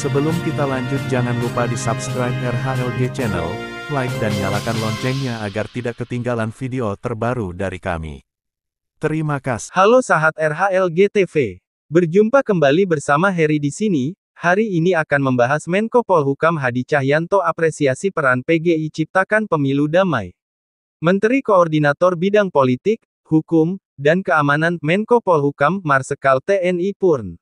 Sebelum kita lanjut jangan lupa di subscribe RHLG channel, like dan nyalakan loncengnya agar tidak ketinggalan video terbaru dari kami. Terima kasih. Halo sahabat RHLG TV. Berjumpa kembali bersama Heri di sini. Hari ini akan membahas Menko Polhukam Hadi Cahyanto apresiasi peran PGI ciptakan pemilu damai. Menteri Koordinator Bidang Politik, Hukum, dan Keamanan Menko Polhukam Marsekal TNI Purn.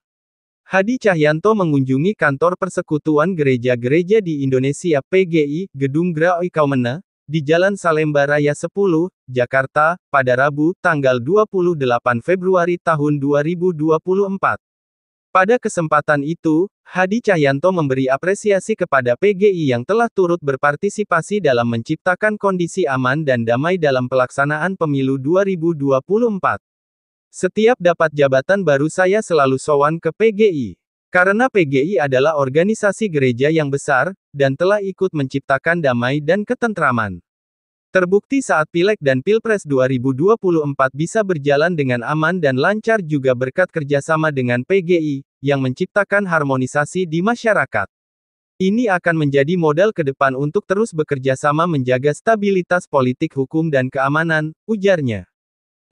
Hadi Cahyanto mengunjungi kantor persekutuan gereja-gereja di Indonesia PGI, Gedung Grau Kaumena, di Jalan Salemba Raya 10, Jakarta, pada Rabu, tanggal 28 Februari tahun 2024. Pada kesempatan itu, Hadi Cahyanto memberi apresiasi kepada PGI yang telah turut berpartisipasi dalam menciptakan kondisi aman dan damai dalam pelaksanaan pemilu 2024. Setiap dapat jabatan baru saya selalu sowan ke PGI. Karena PGI adalah organisasi gereja yang besar, dan telah ikut menciptakan damai dan ketentraman. Terbukti saat Pileg dan Pilpres 2024 bisa berjalan dengan aman dan lancar juga berkat kerjasama dengan PGI, yang menciptakan harmonisasi di masyarakat. Ini akan menjadi modal ke depan untuk terus bekerja sama menjaga stabilitas politik hukum dan keamanan, ujarnya.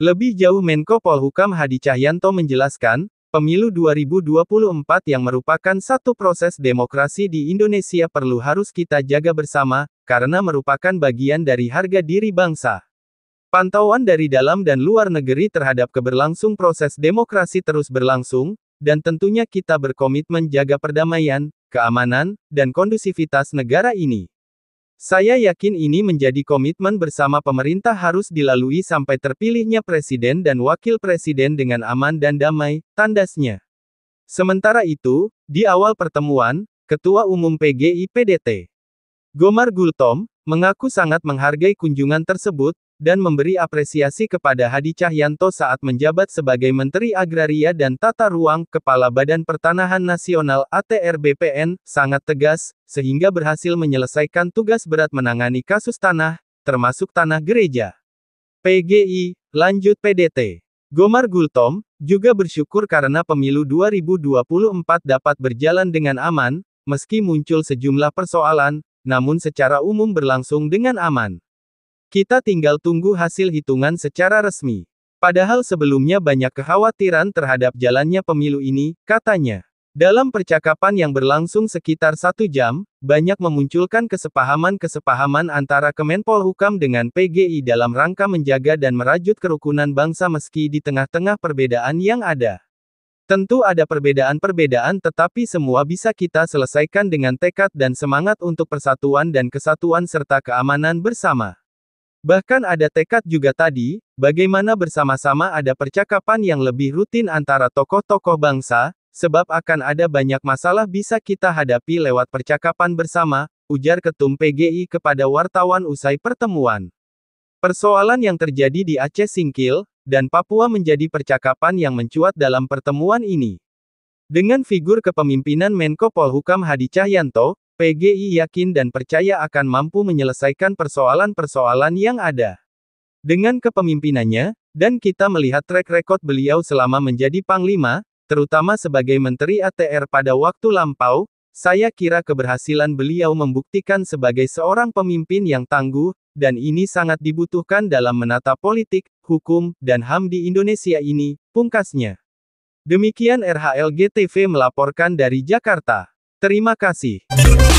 Lebih jauh Menko Polhukam Hadi Cahyanto menjelaskan, pemilu 2024 yang merupakan satu proses demokrasi di Indonesia perlu harus kita jaga bersama, karena merupakan bagian dari harga diri bangsa. Pantauan dari dalam dan luar negeri terhadap keberlangsung proses demokrasi terus berlangsung, dan tentunya kita berkomitmen jaga perdamaian, keamanan, dan kondusivitas negara ini. Saya yakin ini menjadi komitmen bersama pemerintah harus dilalui sampai terpilihnya presiden dan wakil presiden dengan aman dan damai, tandasnya. Sementara itu, di awal pertemuan, Ketua Umum PGI PDT Gomar Gultom mengaku sangat menghargai kunjungan tersebut, dan memberi apresiasi kepada Hadi Cahyanto saat menjabat sebagai Menteri Agraria dan Tata Ruang, Kepala Badan Pertanahan Nasional (ATR BPN), sangat tegas, sehingga berhasil menyelesaikan tugas berat menangani kasus tanah, termasuk tanah gereja. PGI, lanjut PDT. Gomar Gultom, juga bersyukur karena pemilu 2024 dapat berjalan dengan aman, meski muncul sejumlah persoalan, namun secara umum berlangsung dengan aman. Kita tinggal tunggu hasil hitungan secara resmi. Padahal sebelumnya banyak kekhawatiran terhadap jalannya pemilu ini, katanya. Dalam percakapan yang berlangsung sekitar satu jam, banyak memunculkan kesepahaman-kesepahaman antara Kemenpolhukam dengan PGI dalam rangka menjaga dan merajut kerukunan bangsa meski di tengah-tengah perbedaan yang ada. Tentu ada perbedaan-perbedaan tetapi semua bisa kita selesaikan dengan tekad dan semangat untuk persatuan dan kesatuan serta keamanan bersama. Bahkan ada tekad juga tadi, bagaimana bersama-sama ada percakapan yang lebih rutin antara tokoh-tokoh bangsa, sebab akan ada banyak masalah bisa kita hadapi lewat percakapan bersama, ujar Ketum PGI kepada wartawan usai pertemuan. Persoalan yang terjadi di Aceh Singkil, dan Papua menjadi percakapan yang mencuat dalam pertemuan ini. Dengan figur kepemimpinan Menko Polhukam Hadi Cahyanto, PGI yakin dan percaya akan mampu menyelesaikan persoalan-persoalan yang ada. Dengan kepemimpinannya, dan kita melihat track record beliau selama menjadi Panglima, terutama sebagai Menteri ATR pada waktu lampau, saya kira keberhasilan beliau membuktikan sebagai seorang pemimpin yang tangguh, dan ini sangat dibutuhkan dalam menata politik, hukum, dan HAM di Indonesia ini, pungkasnya. Demikian RHLGTV melaporkan dari Jakarta. Terima kasih.